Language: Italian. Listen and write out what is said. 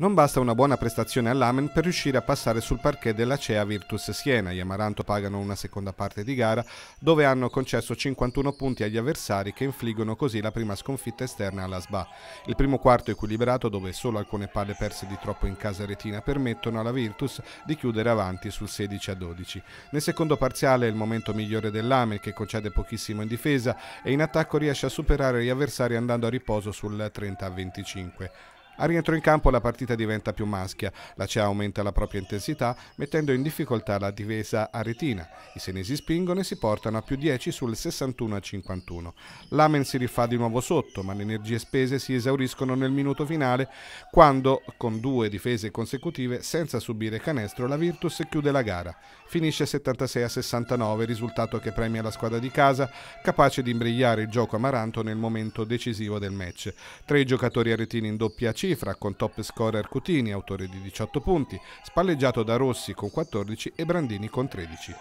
Non basta una buona prestazione all'Amen per riuscire a passare sul parquet della CEA Virtus Siena. Gli Amaranto pagano una seconda parte di gara dove hanno concesso 51 punti agli avversari che infliggono così la prima sconfitta esterna alla SBA. Il primo quarto equilibrato dove solo alcune palle perse di troppo in casa retina permettono alla Virtus di chiudere avanti sul 16 a 12. Nel secondo parziale è il momento migliore dell'Amen che concede pochissimo in difesa e in attacco riesce a superare gli avversari andando a riposo sul 30 a 25. Al rientro in campo la partita diventa più maschia, la CEA aumenta la propria intensità mettendo in difficoltà la difesa aretina. I senesi spingono e si portano a più 10 sul 61 a 51. L'Amen si rifà di nuovo sotto, ma le energie spese si esauriscono nel minuto finale quando, con due difese consecutive, senza subire canestro, la Virtus chiude la gara. Finisce 76 a 69, risultato che premia la squadra di casa, capace di imbrigliare il gioco amaranto nel momento decisivo del match. Tre giocatori aretini in doppia C cifra con top scorer Cutini, autore di 18 punti, spalleggiato da Rossi con 14 e Brandini con 13.